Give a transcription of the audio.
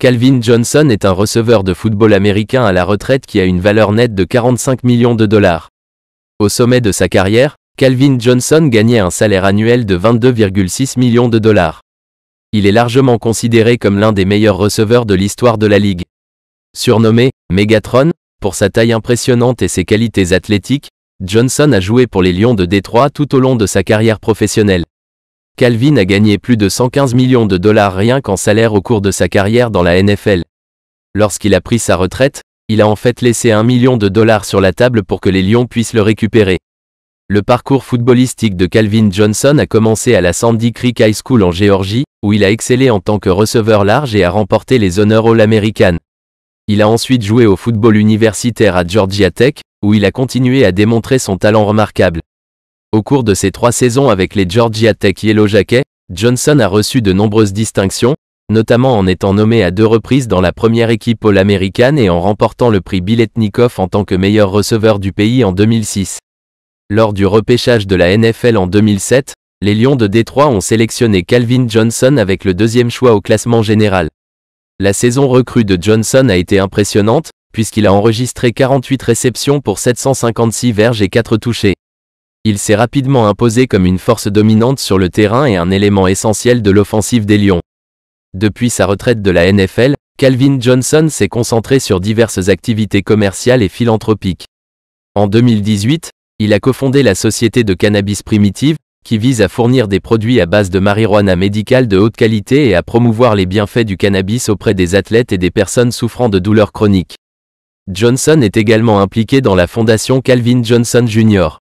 Calvin Johnson est un receveur de football américain à la retraite qui a une valeur nette de 45 millions de dollars. Au sommet de sa carrière, Calvin Johnson gagnait un salaire annuel de 22,6 millions de dollars. Il est largement considéré comme l'un des meilleurs receveurs de l'histoire de la ligue. Surnommé Megatron, pour sa taille impressionnante et ses qualités athlétiques, Johnson a joué pour les Lions de Détroit tout au long de sa carrière professionnelle. Calvin a gagné plus de 115 millions de dollars rien qu'en salaire au cours de sa carrière dans la NFL. Lorsqu'il a pris sa retraite, il a en fait laissé un million de dollars sur la table pour que les Lions puissent le récupérer. Le parcours footballistique de Calvin Johnson a commencé à la Sandy Creek High School en Géorgie, où il a excellé en tant que receveur large et a remporté les honneurs All-American. Il a ensuite joué au football universitaire à Georgia Tech, où il a continué à démontrer son talent remarquable. Au cours de ses trois saisons avec les Georgia Tech Yellow Jackets, Johnson a reçu de nombreuses distinctions, notamment en étant nommé à deux reprises dans la première équipe all américaine et en remportant le prix Biletnikov en tant que meilleur receveur du pays en 2006. Lors du repêchage de la NFL en 2007, les Lions de Détroit ont sélectionné Calvin Johnson avec le deuxième choix au classement général. La saison recrue de Johnson a été impressionnante, puisqu'il a enregistré 48 réceptions pour 756 verges et 4 touchés. Il s'est rapidement imposé comme une force dominante sur le terrain et un élément essentiel de l'offensive des Lions. Depuis sa retraite de la NFL, Calvin Johnson s'est concentré sur diverses activités commerciales et philanthropiques. En 2018, il a cofondé la société de cannabis primitive, qui vise à fournir des produits à base de marijuana médicale de haute qualité et à promouvoir les bienfaits du cannabis auprès des athlètes et des personnes souffrant de douleurs chroniques. Johnson est également impliqué dans la fondation Calvin Johnson Jr.